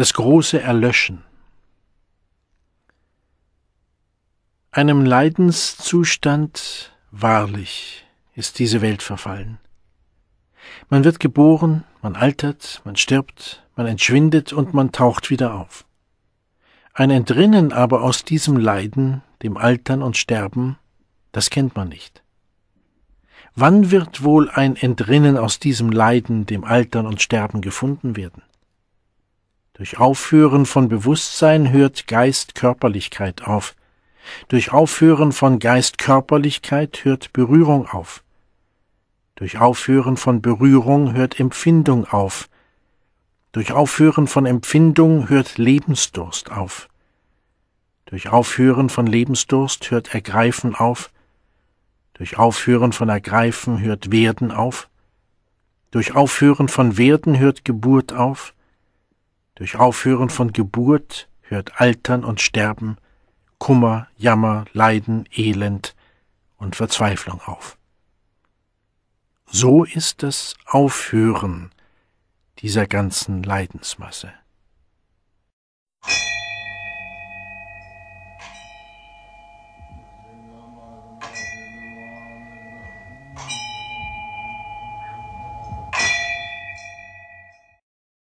das große Erlöschen. Einem Leidenszustand wahrlich ist diese Welt verfallen. Man wird geboren, man altert, man stirbt, man entschwindet und man taucht wieder auf. Ein Entrinnen aber aus diesem Leiden, dem Altern und Sterben, das kennt man nicht. Wann wird wohl ein Entrinnen aus diesem Leiden, dem Altern und Sterben gefunden werden? Durch Aufhören von Bewusstsein hört Geist Körperlichkeit auf. Durch Aufhören von Geist Körperlichkeit hört Berührung auf. Durch Aufhören von Berührung hört Empfindung auf. Durch Aufhören von Empfindung hört Lebensdurst auf. Durch Aufhören von Lebensdurst hört Ergreifen auf. Durch Aufhören von Ergreifen hört Werden auf. Durch Aufhören von Werden hört Geburt auf. Durch Aufhören von Geburt hört Altern und Sterben, Kummer, Jammer, Leiden, Elend und Verzweiflung auf. So ist das Aufhören dieser ganzen Leidensmasse.